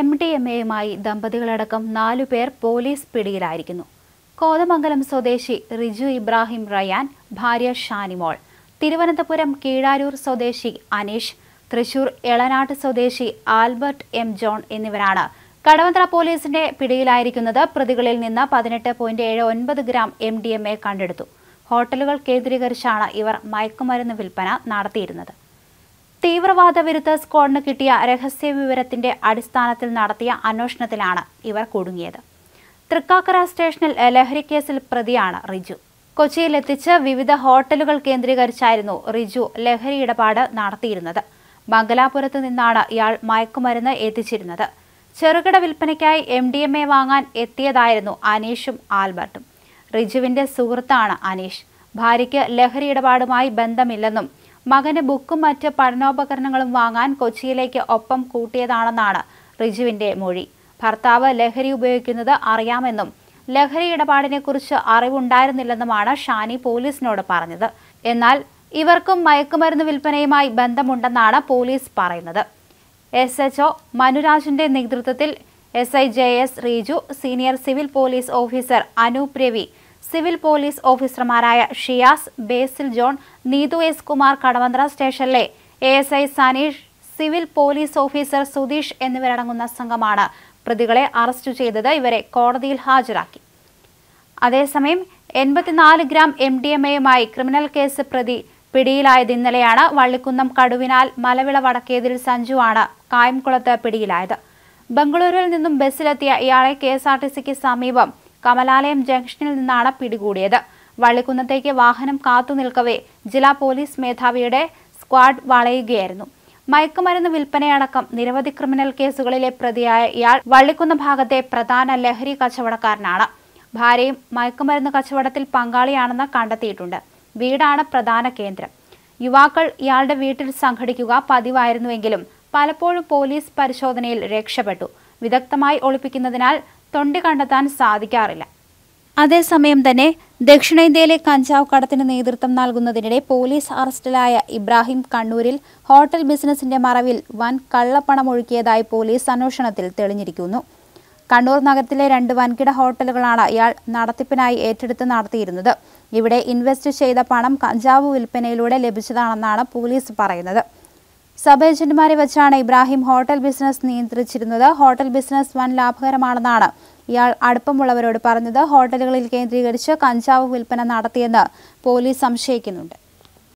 M D M എയുമായി ദമ്പതികളടക്കം നാലുപേർ police പിടിയിലായിരിക്കുന്നു Kothamangalam സ്വദേശി റിജു ഇബ്രാഹിം റയാൻ ഭാര്യ ഷാനിമോൾ തിരുവനന്തപുരം കീഴാരൂർ സ്വദേശി അനീഷ് തൃശൂർ എളനാട്ട് സ്വദേശി ആൽബർട്ട് എം ജോൺ എന്നിവരാണ് കടവന്ത്ര പോലീസിന്റെ പിടിയിലായിരിക്കുന്നത് പ്രതികളിൽ നിന്ന് പതിനെട്ട് പോയിന്റ് ഏഴ് ഒൻപത് gram M D M A കണ്ടെടുത്തു ഹോട്ടലുകൾ കേന്ദ്രീകരിച്ചാണ് ഇവർ മയക്കുമരുന്ന് വിൽപ്പന നടത്തിയിരുന്നത് തീവ്രവാദ വിരുദ്ധ സ്ക്വാഡിന് കിട്ടിയ രഹസ്യ വിവരത്തിന്റെ അടിസ്ഥാനത്തിൽ നടത്തിയ അന്വേഷണത്തിലാണ് ഇവർ കുടുങ്ങിയത് തൃക്കാക്കര സ്റ്റേഷനിൽ ലഹരിക്കേസിൽ പ്രതിയാണ് റിജു കൊച്ചിയിൽ എത്തിച്ച് വിവിധ ഹോട്ടലുകൾ കേന്ദ്രീകരിച്ചായിരുന്നു റിജു ലഹരി ഇടപാട് നടത്തിയിരുന്നത് മംഗലാപുരത്ത് നിന്നാണ് ഇയാൾ മയക്കുമരുന്ന് എത്തിച്ചിരുന്നത് ചെറുകിട വിൽപ്പനയ്ക്കായി എം ഡി എം എ വാങ്ങാൻ എത്തിയതായിരുന്നു അനീഷും ആൽബർട്ടും റിജുവിന്റെ സുഹൃത്താണ് അനീഷ് ഭാര്യയ്ക്ക് ലഹരി ഇടപാടുമായി ബന്ധമില്ലെന്നും മകന് ബുക്കും മറ്റ് പഠനോപകരണങ്ങളും വാങ്ങാൻ കൊച്ചിയിലേക്ക് ഒപ്പം കൂട്ടിയതാണെന്നാണ് റിജുവിന്റെ മൊഴി ഭർത്താവ് ലഹരി ഉപയോഗിക്കുന്നത് അറിയാമെന്നും ലഹരി ഇടപാടിനെക്കുറിച്ച് അറിവുണ്ടായിരുന്നില്ലെന്നുമാണ് ഷാനി പോലീസിനോട് പറഞ്ഞത് എന്നാൽ ഇവർക്കും മയക്കുമരുന്ന് വിൽപ്പനയുമായി ബന്ധമുണ്ടെന്നാണ് പോലീസ് പറയുന്നത് എസ് എച്ച് ഒ മനുരാജിന്റെ നേതൃത്വത്തിൽ S I J S Reeju senior civil police officer Anoop Ravi civil police ഓഫീസർമാരായ ഷിയാസ് ബേസിൽ ജോൺ നീതു എസ് കുമാർ കടവന്ത്ര സ്റ്റേഷനിലെ A S I Saneesh civil police officer Sudheesh എന്നിവരടങ്ങുന്ന സംഘമാണ് പ്രതികളെ അറസ്റ്റ് ചെയ്തത് ഇവരെ കോടതിയിൽ ഹാജരാക്കി അതേസമയം എൺപത്തിനാല് ഗ്രാം എം ഡി എം എയുമായി ക്രിമിനൽ കേസ് പ്രതി പിടിയിലായത് ഇന്നലെയാണ് വള്ളിക്കുന്നം കടുവിനാൽ മലവിള വടക്കേതിൽ സഞ്ജുവാണ് കായംകുളത്ത് പിടിയിലായത് ബംഗളൂരുവിൽ നിന്നും ബസ്സിലെത്തിയ ഇയാളെ കെ എസ് ആർ ടി സിക്ക് സമീപം കമലാലയം ജംഗ്ഷനിൽ നിന്നാണ് പിടികൂടിയത് വള്ളിക്കുന്നത്തേക്ക് വാഹനം കാത്തുനിൽക്കവേ ജില്ലാ പോലീസ് മേധാവിയുടെ സ്ക്വാഡ് വളയുകയായിരുന്നു മയക്കുമരുന്ന് വിൽപ്പനയടക്കം നിരവധി ക്രിമിനൽ കേസുകളിലെ പ്രതിയായ ഇയാൾ വള്ളിക്കുന്ന ഭാഗത്തെ പ്രധാന ലഹരി കച്ചവടക്കാരനാണ് ഭാര്യയും മയക്കുമരുന്ന് കച്ചവടത്തിൽ പങ്കാളിയാണെന്ന് കണ്ടെത്തിയിട്ടുണ്ട് വീടാണ് പ്രധാന കേന്ദ്രം യുവാക്കൾ ഇയാളുടെ വീട്ടിൽ സംഘടിക്കുക പതിവായിരുന്നുവെങ്കിലും പലപ്പോഴും പോലീസ് പരിശോധനയിൽ രക്ഷപ്പെട്ടു വിദഗ്ധമായി ഒളിപ്പിക്കുന്നതിനാൽ തൊണ്ടി കണ്ടെത്താൻ സാധിക്കാറില്ല അതേസമയം തന്നെ ദക്ഷിണേന്ത്യയിലെ കഞ്ചാവ് കടത്തിന് നേതൃത്വം നൽകുന്നതിനിടെ പോലീസ് അറസ്റ്റിലായ ഇബ്രാഹിം കണ്ണൂരിൽ ഹോട്ടൽ ബിസിനസിന്റെ മറവിൽ വൻ കള്ളപ്പണം ഒഴുക്കിയതായി പോലീസ് അന്വേഷണത്തിൽ തെളിഞ്ഞിരിക്കുന്നു കണ്ണൂർ നഗരത്തിലെ രണ്ട് വൻകിട ഹോട്ടലുകളാണ് ഇയാൾ നടത്തിപ്പിനായി ഏറ്റെടുത്ത് നടത്തിയിരുന്നത് ഇവിടെ ഇൻവെസ്റ്റ് ചെയ്ത പണം കഞ്ചാവ് വിൽപ്പനയിലൂടെ ലഭിച്ചതാണെന്നാണ് പോലീസ് പറയുന്നത് ഏജന്റുമാരെ വെച്ചാണ് ഇബ്രാഹിം ഹോട്ടൽ ബിസിനസ് നിയന്ത്രിച്ചിരുന്നത് ഹോട്ടൽ ബിസിനസ് വൻ ലാഭകരമാണെന്നാണ് ഇയാൾ അടുപ്പമുള്ളവരോട് പറഞ്ഞത് ഹോട്ടലുകളിൽ കേന്ദ്രീകരിച്ച് കഞ്ചാവ് വിൽപ്പന നടത്തിയെന്ന് പോലീസ് സംശയിക്കുന്നുണ്ട്